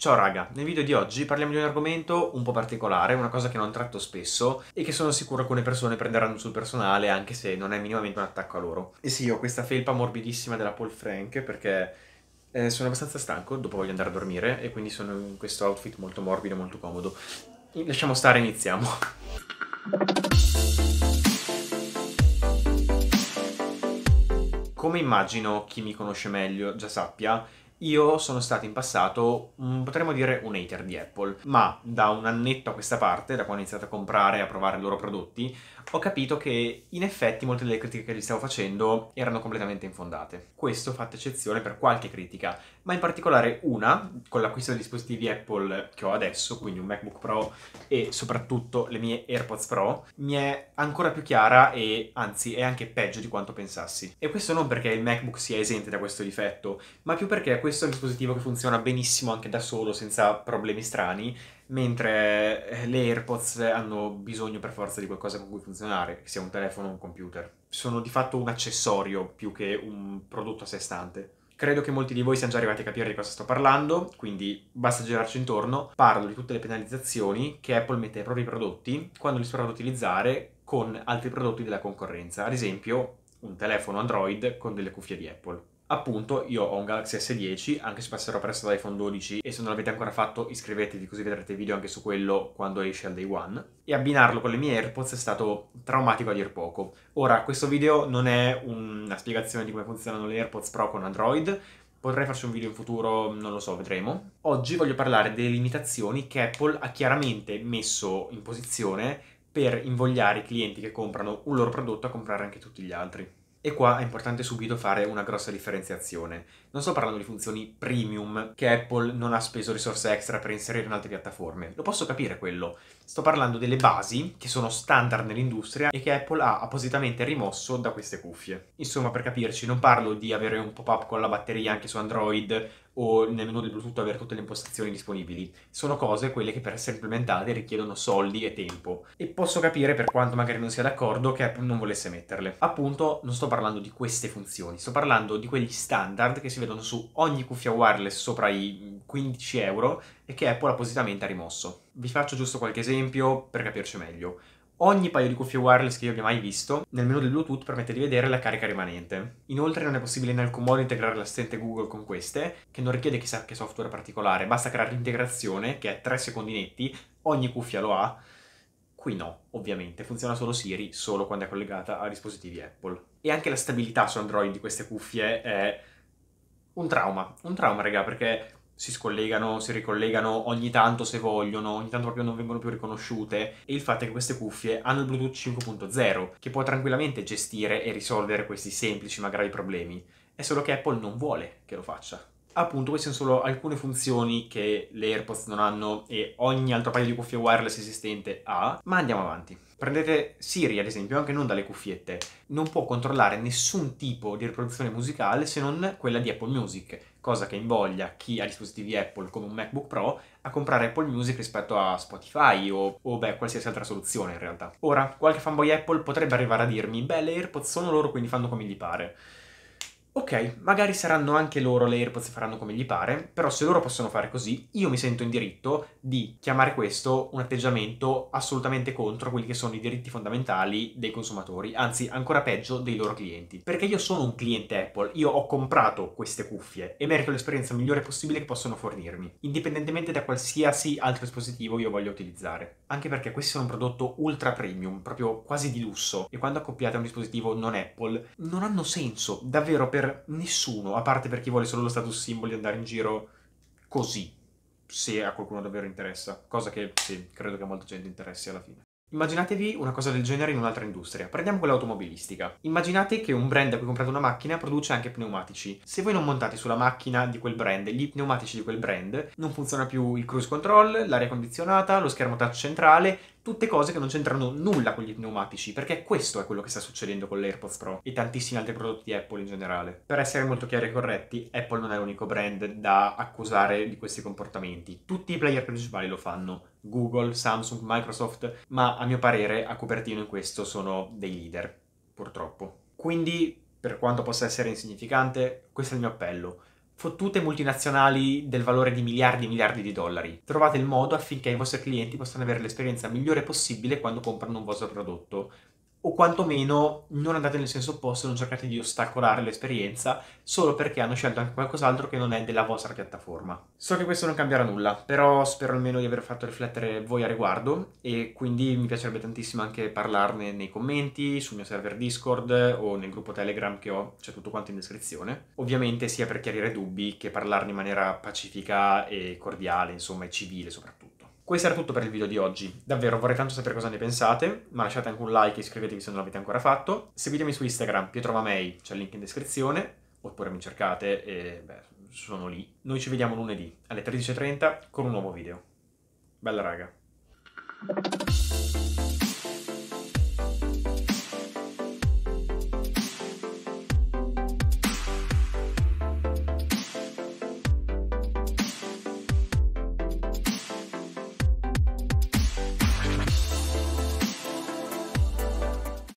Ciao raga, nel video di oggi parliamo di un argomento un po' particolare, una cosa che non tratto spesso e che sono sicuro alcune persone prenderanno sul personale anche se non è minimamente un attacco a loro. E sì, ho questa felpa morbidissima della Paul Frank perché eh, sono abbastanza stanco, dopo voglio andare a dormire e quindi sono in questo outfit molto morbido, molto comodo. Lasciamo stare, iniziamo. Come immagino chi mi conosce meglio già sappia, io sono stato in passato, potremmo dire, un hater di Apple, ma da un annetto a questa parte, da quando ho iniziato a comprare e a provare i loro prodotti, ho capito che in effetti molte delle critiche che gli stavo facendo erano completamente infondate. Questo fatta eccezione per qualche critica, ma in particolare una, con l'acquisto dei dispositivi Apple che ho adesso, quindi un MacBook Pro e soprattutto le mie AirPods Pro, mi è ancora più chiara e anzi è anche peggio di quanto pensassi. E questo non perché il MacBook sia esente da questo difetto, ma più perché questo questo è un dispositivo che funziona benissimo anche da solo, senza problemi strani, mentre eh, le AirPods hanno bisogno per forza di qualcosa con cui funzionare, sia un telefono o un computer. Sono di fatto un accessorio più che un prodotto a sé stante. Credo che molti di voi siano già arrivati a capire di cosa sto parlando, quindi basta girarci intorno. Parlo di tutte le penalizzazioni che Apple mette ai propri prodotti quando li si ad utilizzare con altri prodotti della concorrenza, ad esempio un telefono Android con delle cuffie di Apple. Appunto, io ho un Galaxy S10, anche se passerò presto ad 12 e se non l'avete ancora fatto iscrivetevi così vedrete video anche su quello quando esce al day one. E abbinarlo con le mie AirPods è stato traumatico a dir poco. Ora, questo video non è una spiegazione di come funzionano le AirPods Pro con Android, potrei farci un video in futuro, non lo so, vedremo. Oggi voglio parlare delle limitazioni che Apple ha chiaramente messo in posizione per invogliare i clienti che comprano un loro prodotto a comprare anche tutti gli altri. E qua è importante subito fare una grossa differenziazione. Non sto parlando di funzioni premium che Apple non ha speso risorse extra per inserire in altre piattaforme. Lo posso capire quello. Sto parlando delle basi che sono standard nell'industria e che Apple ha appositamente rimosso da queste cuffie. Insomma, per capirci, non parlo di avere un pop-up con la batteria anche su Android o nel menu di Bluetooth avere tutte le impostazioni disponibili. Sono cose quelle che per essere implementate richiedono soldi e tempo e posso capire per quanto magari non sia d'accordo che Apple non volesse metterle. Appunto non sto parlando di queste funzioni, sto parlando di quegli standard che si vedono su ogni cuffia wireless sopra i 15 euro e che Apple appositamente ha rimosso. Vi faccio giusto qualche esempio per capirci meglio. Ogni paio di cuffie wireless che io abbia mai visto, nel menu del Bluetooth permette di vedere la carica rimanente. Inoltre non è possibile in alcun modo integrare l'assistente Google con queste, che non richiede chissà che software particolare, basta creare l'integrazione, che è 3 secondi netti, ogni cuffia lo ha. Qui no, ovviamente, funziona solo Siri, solo quando è collegata a dispositivi Apple. E anche la stabilità su Android di queste cuffie è un trauma, un trauma raga, perché si scollegano, si ricollegano ogni tanto se vogliono, ogni tanto proprio non vengono più riconosciute, e il fatto è che queste cuffie hanno il Bluetooth 5.0, che può tranquillamente gestire e risolvere questi semplici ma gravi problemi. È solo che Apple non vuole che lo faccia. Appunto, queste sono solo alcune funzioni che le AirPods non hanno e ogni altro paio di cuffie wireless esistente ha, ma andiamo avanti. Prendete Siri, ad esempio, anche non dalle cuffiette, non può controllare nessun tipo di riproduzione musicale se non quella di Apple Music, cosa che invoglia chi ha dispositivi Apple come un MacBook Pro a comprare Apple Music rispetto a Spotify o, o beh, qualsiasi altra soluzione in realtà. Ora, qualche fanboy Apple potrebbe arrivare a dirmi, beh, le AirPods sono loro quindi fanno come gli pare. Ok, magari saranno anche loro le AirPods e faranno come gli pare, però se loro possono fare così, io mi sento in diritto di chiamare questo un atteggiamento assolutamente contro quelli che sono i diritti fondamentali dei consumatori, anzi ancora peggio dei loro clienti. Perché io sono un cliente Apple, io ho comprato queste cuffie e merito l'esperienza migliore possibile che possono fornirmi, indipendentemente da qualsiasi altro dispositivo io voglia utilizzare. Anche perché questo è un prodotto ultra premium, proprio quasi di lusso, e quando accoppiate a un dispositivo non Apple, non hanno senso davvero per per nessuno, a parte per chi vuole solo lo status symbol di andare in giro così, se a qualcuno davvero interessa, cosa che sì, credo che a molta gente interessi alla fine. Immaginatevi una cosa del genere in un'altra industria. Prendiamo quella automobilistica. Immaginate che un brand a cui comprate una macchina produce anche pneumatici. Se voi non montate sulla macchina di quel brand gli pneumatici di quel brand, non funziona più il cruise control, l'aria condizionata, lo schermo touch centrale, tutte cose che non c'entrano nulla con gli pneumatici, perché questo è quello che sta succedendo con l'AirPods Pro e tantissimi altri prodotti di Apple in generale. Per essere molto chiari e corretti, Apple non è l'unico brand da accusare di questi comportamenti. Tutti i player principali lo fanno. Google, Samsung, Microsoft, ma a mio parere a copertino in questo sono dei leader, purtroppo. Quindi, per quanto possa essere insignificante, questo è il mio appello fottute multinazionali del valore di miliardi e miliardi di dollari. Trovate il modo affinché i vostri clienti possano avere l'esperienza migliore possibile quando comprano un vostro prodotto, o quantomeno non andate nel senso opposto, non cercate di ostacolare l'esperienza solo perché hanno scelto anche qualcos'altro che non è della vostra piattaforma. So che questo non cambierà nulla, però spero almeno di aver fatto riflettere voi a riguardo e quindi mi piacerebbe tantissimo anche parlarne nei commenti, sul mio server Discord o nel gruppo Telegram che ho, c'è tutto quanto in descrizione. Ovviamente sia per chiarire dubbi che parlarne in maniera pacifica e cordiale, insomma, e civile soprattutto. Questo era tutto per il video di oggi. Davvero vorrei tanto sapere cosa ne pensate, ma lasciate anche un like e iscrivetevi se non l'avete ancora fatto. Seguitemi su Instagram, pietrovamei, c'è il link in descrizione, oppure mi cercate e beh, sono lì. Noi ci vediamo lunedì alle 13.30 con un nuovo video. Bella raga.